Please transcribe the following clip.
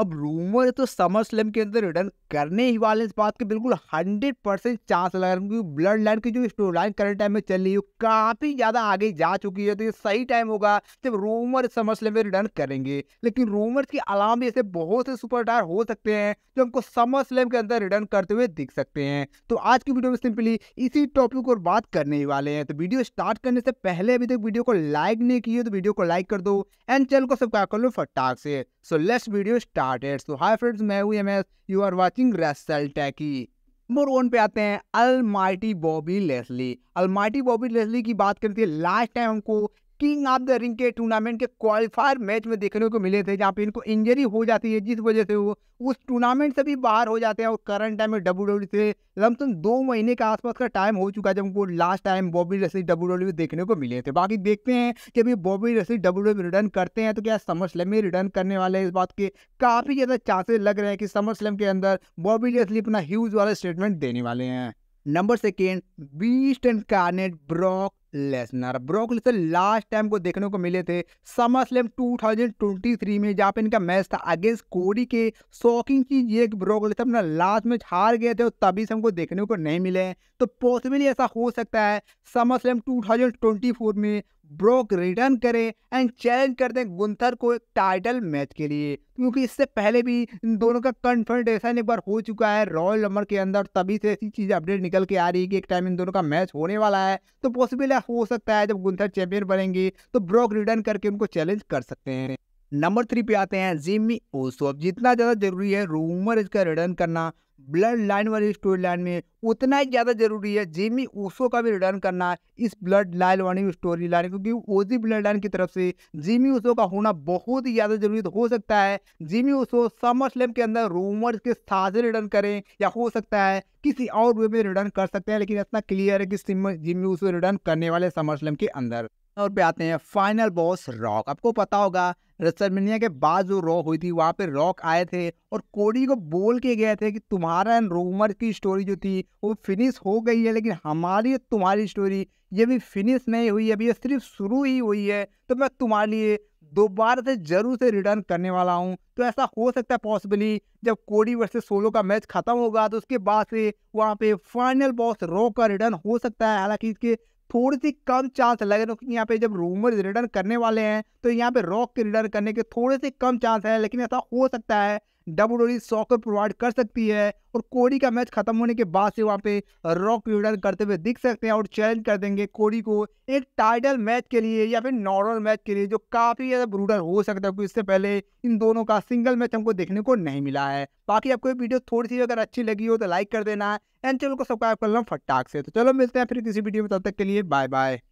अब रूमर तो summer slam के अंदर रिटर्न करने ही वाले इस बात के बिल्कुल हंड्रेड परसेंट चांस लगा रहे क्योंकि ब्लड लाइन की जो स्टोरी लाइन करंट टाइम में चल रही है काफ़ी ज़्यादा आगे जा चुकी है तो ये सही टाइम होगा जब रूमर समर स्लैम में रिटर्न करेंगे लेकिन रूमर के अलावा ऐसे बहुत से सुपर स्टार हो सकते हैं जो हमको समर स्लैम के अंदर रिटर्न करते हुए दिख सकते हैं तो आज की वीडियो में सिंपली इसी टॉपिक और बात करने ही वाले हैं तो वीडियो स्टार्ट करने से पहले अभी तक वीडियो को लाइक नहीं की तो वीडियो को लाइक कर दो एंड चैनल को सब्सक्राइब कर लो फटाक से so let's video start started so hi friends मैं हूँ M S you are watching wrestle talkie number one पे आते हैं almighty Bobby Lashley almighty Bobby Lashley की बात करते हैं लास्ट टाइम हमको किंग ऑफ द रिंग के टूर्नामेंट के क्वालिफायर मैच में देखने को मिले थे जहाँ पे इनको इंजरी हो जाती है जिस वजह से वो उस टूर्नामेंट से भी बाहर हो जाते हैं और करंट टाइम में डब्ल्यू डब्ल्यू e से लमसम दो महीने के आसपास का टाइम हो चुका है जब उनको लास्ट टाइम बॉबी रसी डब्ल्यू डब्ल्यू देखने को मिले थे बाकी देखते हैं कि अभी बॉबी रसी डब्ल्यू डब्ल्यू रिटर्न करते हैं तो क्या समर स्लम में रिटर्न करने वाले हैं इस बात के काफ़ी ज़्यादा चांसेस लग रहे हैं कि समर स्लम के अंदर बॉबी रसली अपना ह्यूज वाला स्टेटमेंट देने वाले हैं number second beast incarnate Brock Lesnar Brock Lesnar last time को देखने को मिले थे समर स्लैम थ्री में जहाँ पे इनका मैच था अगेंस्ट कोडी के शॉकिंग चीज ये ब्रोक लेसनर अपना लास्ट मैच हार गए थे और तभी से हमको देखने को नहीं मिले तो पॉसिबली ऐसा हो सकता है समर स्लैम फोर में ब्रोक रिटर्न करें एंड चैलेंज कर दें गुंथर को टाइटल मैच के लिए क्योंकि इससे पहले भी इन दोनों का कन्फर्टेशन एक बार हो चुका है रॉयल नंबर के अंदर तभी से ऐसी चीज़ अपडेट निकल के आ रही है कि एक टाइम इन दोनों का मैच होने वाला है तो पॉसिबल हो सकता है जब गुंथर चैंपियन बनेंगे तो ब्रोक रिटर्न करके उनको चैलेंज कर सकते हैं नंबर थ्री पे आते हैं जिम्मी तो अब जितना ज़्यादा जरूरी है रूमर का रिटर्न करना ब्लड लाइन वाली स्टोरी लाइन में उतना ही ज़्यादा जरूरी है जिमी ओसो का भी रिटर्न करना इस ब्लड लाइन वाली स्टोरी लाइन क्योंकि ओजी ब्लड लाइन की तरफ से जिमी ओसो का होना बहुत ही ज़्यादा जरूरी हो सकता है जिमी ओसो समर स्लैम के अंदर रूमर्स के साथ रिटर्न करें या हो सकता है किसी और वे में रिटर्न कर सकते हैं लेकिन इतना क्लियर है कि जिमी ओसो रिटर्न करने वाले समर स्लैम के अंदर और पे आते हैं फाइनल बॉस रॉक आपको पता होगा रसलमिनिया के बाद जो रॉक हुई थी वहाँ पे रॉक आए थे और कोडी को बोल के गए थे कि तुम्हारा एंड रोमर की स्टोरी जो थी वो फिनिश हो गई है लेकिन हमारी तुम्हारी स्टोरी ये भी फिनिश नहीं हुई है अभी ये सिर्फ शुरू ही हुई है तो मैं तुम्हारे लिए दोबारा से जरूर से रिटर्न करने वाला हूँ तो ऐसा हो सकता है पॉसिबली जब कोडी वर्सेस सोलो का मैच खत्म होगा तो उसके बाद से वहाँ पे फाइनल बॉस रॉक का रिटर्न हो सकता है हालांकि इसके थोड़ी सी कम चांस लगे क्योंकि यहाँ पे जब रूमर रिटर्न करने वाले हैं तो यहाँ पे रॉक के रिटर्न करने के थोड़े से कम चांस है लेकिन ऐसा हो सकता है डब्ल्यू सॉकर प्रोवाइड कर सकती है और कोडी का मैच खत्म होने के बाद से वहाँ पे रॉक रिटर्न करते हुए दिख सकते हैं और चैलेंज कर देंगे कोडी को एक टाइटल मैच के लिए या फिर नॉर्मल मैच के लिए जो काफ़ी ज़्यादा ब्रूडर हो सकता है क्योंकि इससे पहले इन दोनों का सिंगल मैच हमको देखने को नहीं मिला है बाकी आपको वीडियो थोड़ी सी अगर अच्छी लगी हो तो लाइक कर देना एंड चैनल को सब्सक्राइब कर लो फटाक से तो चलो मिलते हैं फिर किसी वीडियो में तब तक के लिए बाय बाय